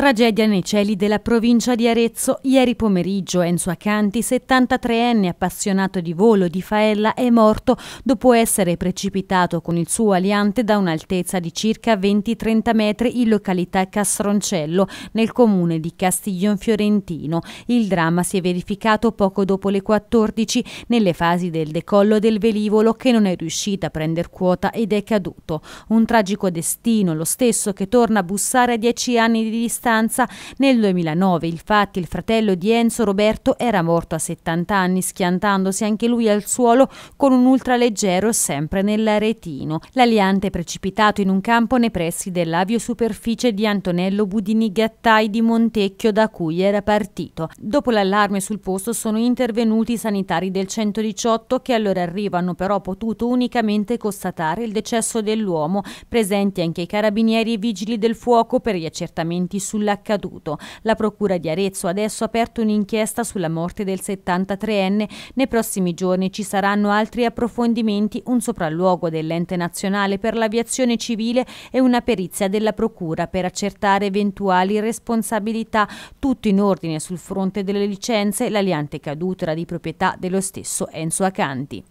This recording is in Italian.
Tragedia nei cieli della provincia di Arezzo. Ieri pomeriggio Enzo Acanti, 73enne appassionato di volo di Faella, è morto dopo essere precipitato con il suo aliante da un'altezza di circa 20-30 metri in località Castroncello, nel comune di Castiglion Fiorentino. Il dramma si è verificato poco dopo le 14 nelle fasi del decollo del velivolo che non è riuscita a prendere quota ed è caduto. Un tragico destino, lo stesso che torna a bussare a 10 anni di distanza Costanza. Nel 2009, infatti, il fratello di Enzo Roberto era morto a 70 anni, schiantandosi anche lui al suolo con un ultraleggero sempre nell'aretino. L'aliante è precipitato in un campo nei pressi dell'aviosuperficie di Antonello Budini Gattai di Montecchio da cui era partito. Dopo l'allarme sul posto sono intervenuti i sanitari del 118 che allora arrivano però potuto unicamente constatare il decesso dell'uomo, presenti anche i carabinieri e vigili del fuoco per gli accertamenti sull'accaduto. La Procura di Arezzo adesso ha aperto un'inchiesta sulla morte del 73enne. Nei prossimi giorni ci saranno altri approfondimenti, un sopralluogo dell'ente nazionale per l'aviazione civile e una perizia della Procura per accertare eventuali responsabilità, tutto in ordine sul fronte delle licenze, l'aliante caduta di proprietà dello stesso Enzo Acanti.